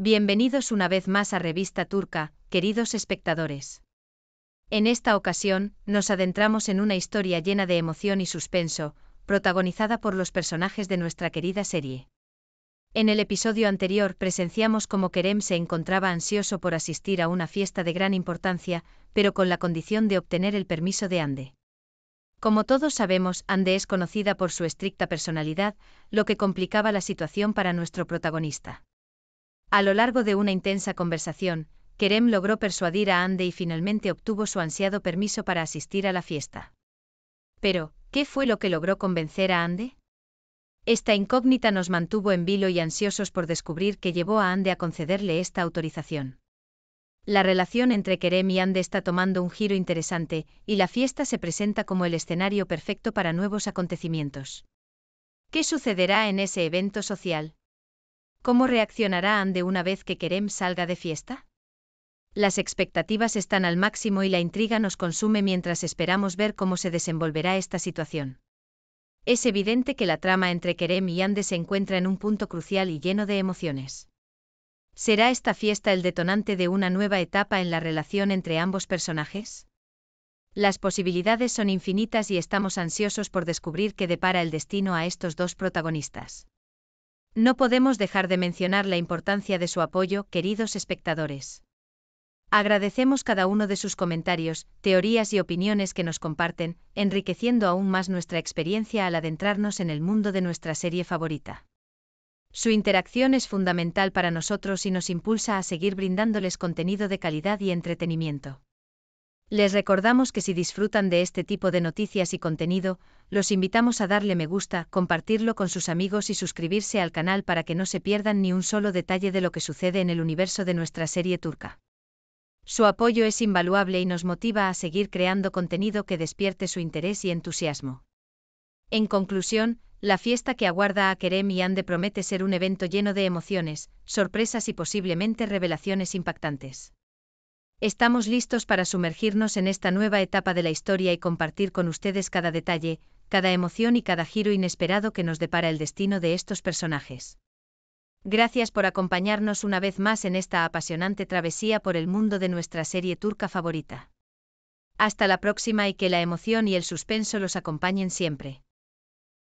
Bienvenidos una vez más a Revista Turca, queridos espectadores. En esta ocasión, nos adentramos en una historia llena de emoción y suspenso, protagonizada por los personajes de nuestra querida serie. En el episodio anterior presenciamos cómo Kerem se encontraba ansioso por asistir a una fiesta de gran importancia, pero con la condición de obtener el permiso de Ande. Como todos sabemos, Ande es conocida por su estricta personalidad, lo que complicaba la situación para nuestro protagonista. A lo largo de una intensa conversación, Kerem logró persuadir a Ande y finalmente obtuvo su ansiado permiso para asistir a la fiesta. Pero, ¿qué fue lo que logró convencer a Ande? Esta incógnita nos mantuvo en vilo y ansiosos por descubrir qué llevó a Ande a concederle esta autorización. La relación entre Kerem y Ande está tomando un giro interesante, y la fiesta se presenta como el escenario perfecto para nuevos acontecimientos. ¿Qué sucederá en ese evento social? ¿Cómo reaccionará Ande una vez que Kerem salga de fiesta? Las expectativas están al máximo y la intriga nos consume mientras esperamos ver cómo se desenvolverá esta situación. Es evidente que la trama entre Kerem y Ande se encuentra en un punto crucial y lleno de emociones. ¿Será esta fiesta el detonante de una nueva etapa en la relación entre ambos personajes? Las posibilidades son infinitas y estamos ansiosos por descubrir qué depara el destino a estos dos protagonistas. No podemos dejar de mencionar la importancia de su apoyo, queridos espectadores. Agradecemos cada uno de sus comentarios, teorías y opiniones que nos comparten, enriqueciendo aún más nuestra experiencia al adentrarnos en el mundo de nuestra serie favorita. Su interacción es fundamental para nosotros y nos impulsa a seguir brindándoles contenido de calidad y entretenimiento. Les recordamos que si disfrutan de este tipo de noticias y contenido, los invitamos a darle me gusta, compartirlo con sus amigos y suscribirse al canal para que no se pierdan ni un solo detalle de lo que sucede en el universo de nuestra serie turca. Su apoyo es invaluable y nos motiva a seguir creando contenido que despierte su interés y entusiasmo. En conclusión, la fiesta que aguarda a Kerem y Ande promete ser un evento lleno de emociones, sorpresas y posiblemente revelaciones impactantes. Estamos listos para sumergirnos en esta nueva etapa de la historia y compartir con ustedes cada detalle, cada emoción y cada giro inesperado que nos depara el destino de estos personajes. Gracias por acompañarnos una vez más en esta apasionante travesía por el mundo de nuestra serie turca favorita. Hasta la próxima y que la emoción y el suspenso los acompañen siempre.